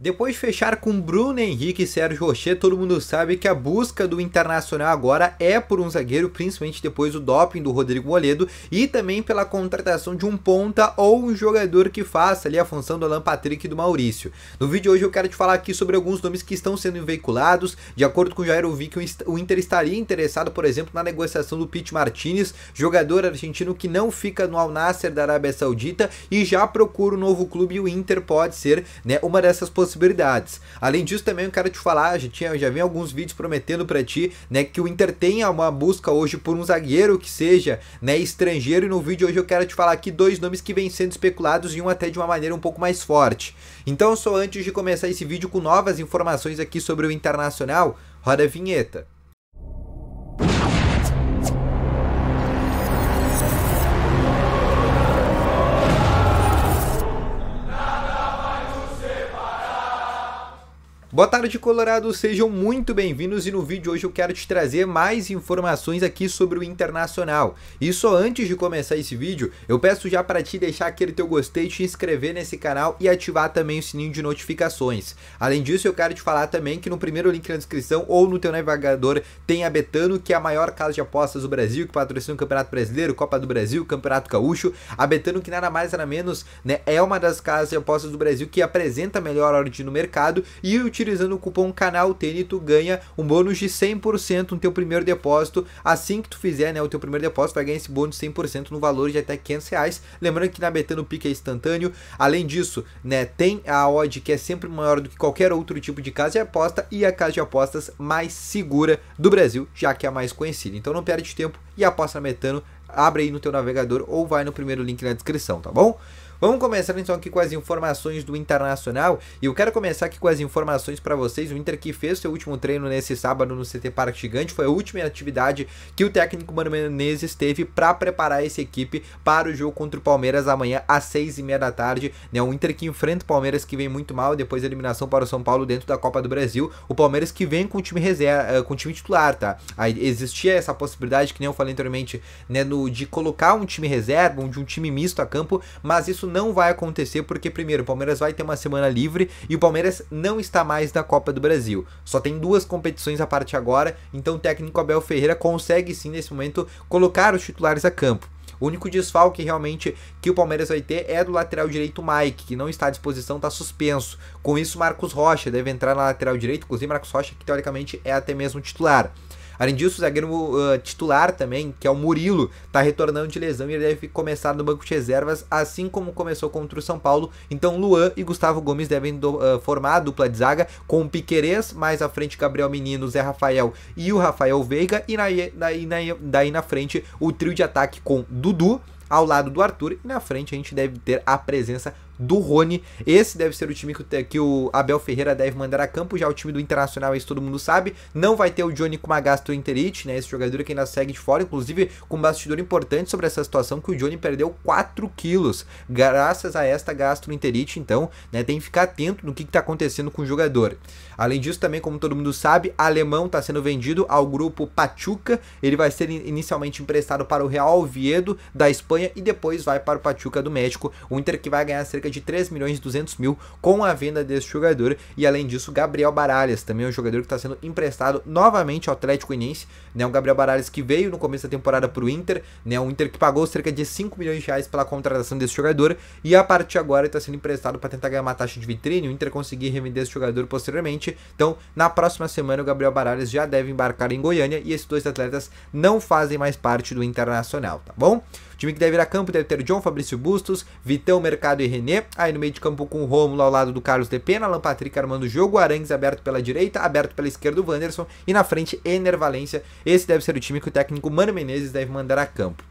Depois de fechar com Bruno Henrique e Sérgio Rocher, todo mundo sabe que a busca do Internacional agora é por um zagueiro, principalmente depois do doping do Rodrigo Moledo e também pela contratação de um ponta ou um jogador que faça ali a função do Alan Patrick e do Maurício. No vídeo de hoje eu quero te falar aqui sobre alguns nomes que estão sendo veiculados. De acordo com o Jair, eu vi que o Inter estaria interessado, por exemplo, na negociação do Pete Martinez, jogador argentino que não fica no Al Nasser da Arábia Saudita e já procura um novo clube e o Inter pode ser né, uma dessas posições possibilidades. Além disso, também eu quero te falar, já, tinha, já vem alguns vídeos prometendo para ti, né, que o Inter tenha uma busca hoje por um zagueiro que seja, né, estrangeiro, e no vídeo hoje eu quero te falar aqui dois nomes que vêm sendo especulados e um até de uma maneira um pouco mais forte. Então, só antes de começar esse vídeo com novas informações aqui sobre o Internacional, roda a vinheta. Boa tarde, Colorado! Sejam muito bem-vindos e no vídeo de hoje eu quero te trazer mais informações aqui sobre o Internacional. E só antes de começar esse vídeo, eu peço já para te deixar aquele teu gostei, te inscrever nesse canal e ativar também o sininho de notificações. Além disso, eu quero te falar também que no primeiro link na descrição ou no teu navegador tem a Betano, que é a maior casa de apostas do Brasil, que patrocina o Campeonato Brasileiro, Copa do Brasil, Campeonato Gaúcho. A Betano, que nada mais nada menos, né, é uma das casas de apostas do Brasil que apresenta a melhor ordem no mercado e utiliza utilizando o cupom canal Tênis, tu ganha um bônus de 100% no teu primeiro depósito. Assim que tu fizer né, o teu primeiro depósito, vai ganhar esse bônus de 100% no valor de até 500 reais. Lembrando que na Betano Pique é instantâneo. Além disso, né, tem a odd que é sempre maior do que qualquer outro tipo de casa de aposta e a casa de apostas mais segura do Brasil, já que é a mais conhecida. Então não perde tempo e aposta na Betano. Abre aí no teu navegador ou vai no primeiro link na descrição, tá bom? Vamos começar então aqui com as informações do Internacional e eu quero começar aqui com as informações para vocês. O Inter que fez seu último treino nesse sábado no CT Parque Gigante foi a última atividade que o técnico Mano Menezes teve para preparar essa equipe para o jogo contra o Palmeiras amanhã às seis e meia da tarde. Né? O Inter que enfrenta o Palmeiras que vem muito mal depois da eliminação para o São Paulo dentro da Copa do Brasil. O Palmeiras que vem com o time reserva, eh, com o time titular, tá? Aí existia essa possibilidade que nem eu falei anteriormente, né, no, de colocar um time reserva, um, de um time misto a campo, mas isso não vai acontecer porque, primeiro, o Palmeiras vai ter uma semana livre e o Palmeiras não está mais na Copa do Brasil. Só tem duas competições a parte agora, então o técnico Abel Ferreira consegue sim, nesse momento, colocar os titulares a campo. O único desfalque realmente que o Palmeiras vai ter é do lateral direito Mike, que não está à disposição, está suspenso. Com isso, Marcos Rocha deve entrar na lateral direito, inclusive Marcos Rocha, que teoricamente é até mesmo titular. Além disso, o zagueiro uh, titular também, que é o Murilo, está retornando de lesão e ele deve começar no banco de reservas, assim como começou contra o São Paulo. Então, Luan e Gustavo Gomes devem do, uh, formar a dupla de zaga com o Piquerez, mais à frente Gabriel Menino, Zé Rafael e o Rafael Veiga, e daí, daí, daí na frente o trio de ataque com Dudu, ao lado do Arthur, e na frente a gente deve ter a presença do Rony. Esse deve ser o time que, que o Abel Ferreira deve mandar a campo. Já o time do Internacional, isso todo mundo sabe. Não vai ter o Johnny Kumagasto Interite, né? Esse jogador que ainda segue de fora, inclusive com um bastidor importante sobre essa situação, que o Johnny perdeu 4 quilos graças a esta gastroenterite. Então, né, tem que ficar atento no que está acontecendo com o jogador. Além disso, também, como todo mundo sabe, alemão está sendo vendido ao grupo Pachuca. Ele vai ser inicialmente emprestado para o Real Oviedo da Espanha e depois vai para o Pachuca do México. O Inter que vai ganhar cerca cerca de 3 milhões e 200 mil com a venda desse jogador. E além disso, Gabriel Baralhas, também é um jogador que está sendo emprestado novamente ao Atlético Inense. Né? O Gabriel Baralhas que veio no começo da temporada para o Inter, né? o Inter que pagou cerca de 5 milhões de reais pela contratação desse jogador. E a partir de agora está sendo emprestado para tentar ganhar uma taxa de vitrine, o Inter conseguir revender esse jogador posteriormente. Então, na próxima semana, o Gabriel Baralhas já deve embarcar em Goiânia e esses dois atletas não fazem mais parte do Internacional, tá bom? O time que deve ir a campo deve ter John Fabrício Bustos, Vitão Mercado e René, Aí no meio de campo com o Rômulo ao lado do Carlos de Pena, Alan Patrick armando o jogo, Arangues aberto pela direita, aberto pela esquerda o Wanderson e na frente Ener Valência. Esse deve ser o time que o técnico Mano Menezes deve mandar a campo.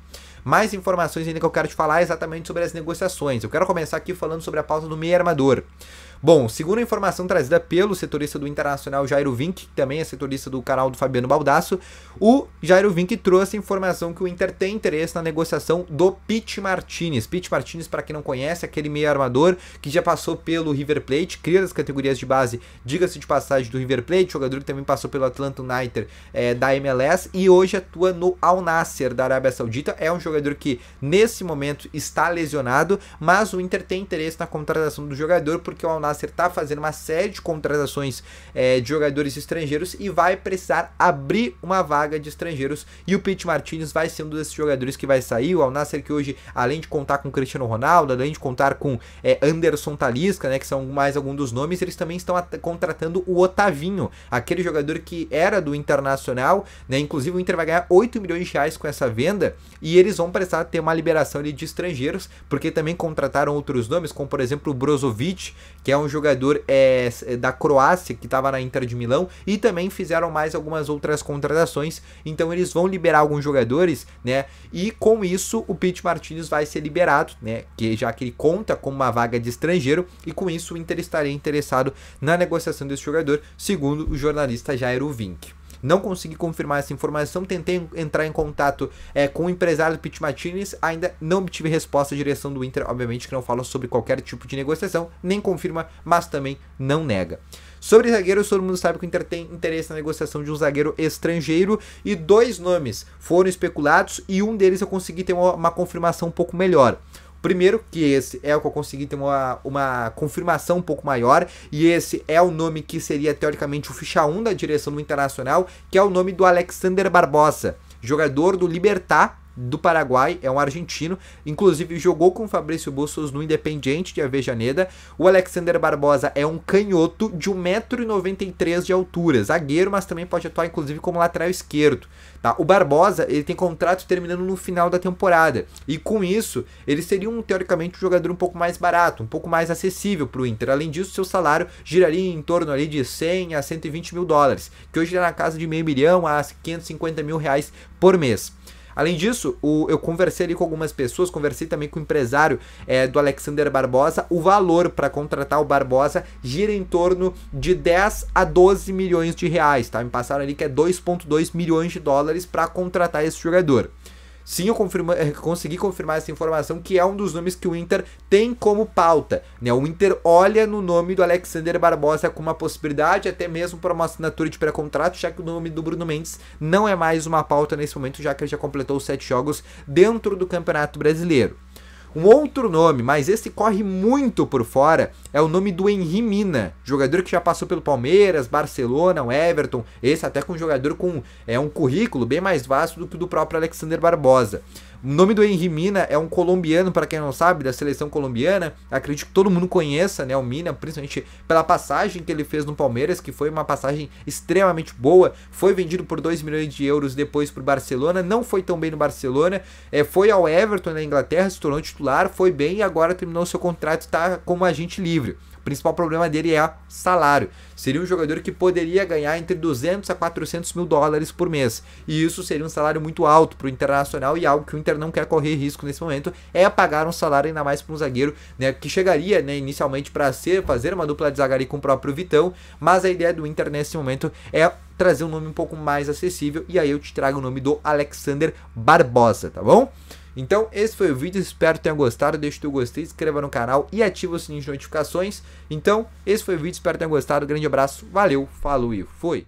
Mais informações ainda que eu quero te falar exatamente sobre as negociações. Eu quero começar aqui falando sobre a pauta do meio armador. Bom, segundo a informação trazida pelo setorista do Internacional Jairo Vink, que também é setorista do canal do Fabiano Baldasso, o Jairo Vink trouxe a informação que o Inter tem interesse na negociação do Pete Martinez. Pete Martinez, para quem não conhece, é aquele meio armador que já passou pelo River Plate, cria das categorias de base, diga-se de passagem, do River Plate, jogador que também passou pelo Atlanta United é, da MLS e hoje atua no Al Nasser da Arábia Saudita. É um jogador que nesse momento está lesionado, mas o Inter tem interesse na contratação do jogador porque o Al Master está fazendo uma série de contratações é, de jogadores estrangeiros e vai precisar abrir uma vaga de estrangeiros. E o Pete Martinez vai ser um desses jogadores que vai sair. O Al Nasser que hoje, além de contar com Cristiano Ronaldo, além de contar com é, Anderson Talisca, né, que são mais alguns dos nomes, eles também estão contratando o Otavinho, aquele jogador que era do Internacional, né? Inclusive o Inter vai ganhar 8 milhões de reais com essa venda e eles vão precisar ter uma liberação ali de estrangeiros, porque também contrataram outros nomes, como por exemplo o Brozovic, que é é um jogador é, é da Croácia que estava na Inter de Milão e também fizeram mais algumas outras contratações. Então eles vão liberar alguns jogadores, né? E com isso o Pete Martinez vai ser liberado, né? Que já que ele conta com uma vaga de estrangeiro e com isso o Inter estaria interessado na negociação desse jogador, segundo o jornalista Jairo Vink. Não consegui confirmar essa informação, tentei entrar em contato é, com o empresário do Pete Martinez, ainda não obtive resposta da direção do Inter, obviamente que não fala sobre qualquer tipo de negociação, nem confirma, mas também não nega. Sobre zagueiros, todo mundo sabe que o Inter tem interesse na negociação de um zagueiro estrangeiro e dois nomes foram especulados e um deles eu consegui ter uma, uma confirmação um pouco melhor. Primeiro, que esse é o que eu consegui ter uma, uma confirmação um pouco maior, e esse é o nome que seria teoricamente o ficha 1 da direção do Internacional, que é o nome do Alexander Barbosa, jogador do Libertar do Paraguai, é um argentino, inclusive jogou com Fabrício Bustos no Independiente de Avejaneda. O Alexander Barbosa é um canhoto de 1,93m de altura, zagueiro, mas também pode atuar inclusive como lateral esquerdo. Tá? O Barbosa ele tem contrato terminando no final da temporada, e com isso ele seria um, teoricamente um jogador um pouco mais barato, um pouco mais acessível para o Inter. Além disso, seu salário giraria em torno ali de 100 a 120 mil dólares, que hoje é na casa de meio milhão a 550 mil reais por mês. Além disso, o, eu conversei ali com algumas pessoas, conversei também com o empresário é, do Alexander Barbosa. O valor para contratar o Barbosa gira em torno de 10 a 12 milhões de reais, tá? Me passaram ali que é 2,2 milhões de dólares para contratar esse jogador. Sim, eu confirma, eh, consegui confirmar essa informação, que é um dos nomes que o Inter tem como pauta. Né? O Inter olha no nome do Alexander Barbosa como uma possibilidade, até mesmo para uma assinatura de pré-contrato, já que o nome do Bruno Mendes não é mais uma pauta nesse momento, já que ele já completou os sete jogos dentro do Campeonato Brasileiro. Um outro nome, mas esse corre muito por fora, é o nome do Henri Mina, jogador que já passou pelo Palmeiras, Barcelona, o Everton, esse até com um jogador com é, um currículo bem mais vasto do que o do próprio Alexander Barbosa. O nome do Henry Mina é um colombiano, para quem não sabe, da seleção colombiana. Acredito que todo mundo conheça, né, o Mina, principalmente pela passagem que ele fez no Palmeiras, que foi uma passagem extremamente boa. Foi vendido por 2 milhões de euros depois para o Barcelona, não foi tão bem no Barcelona, é, foi ao Everton na Inglaterra, se tornou titular, foi bem e agora terminou seu contrato, está como agente livre principal problema dele é salário. Seria um jogador que poderia ganhar entre 200 a 400 mil dólares por mês. E isso seria um salário muito alto para o Internacional e algo que o Inter não quer correr risco nesse momento é pagar um salário ainda mais para um zagueiro né, que chegaria né, inicialmente para ser fazer uma dupla de zagueiro com o próprio Vitão. Mas a ideia do Inter nesse momento é trazer um nome um pouco mais acessível e aí eu te trago o nome do Alexander Barbosa, tá bom? Então, esse foi o vídeo, espero que tenham gostado, deixe o teu gostei, se inscreva no canal e ative o sininho de notificações. Então, esse foi o vídeo, espero que tenham gostado, grande abraço, valeu, falou e fui!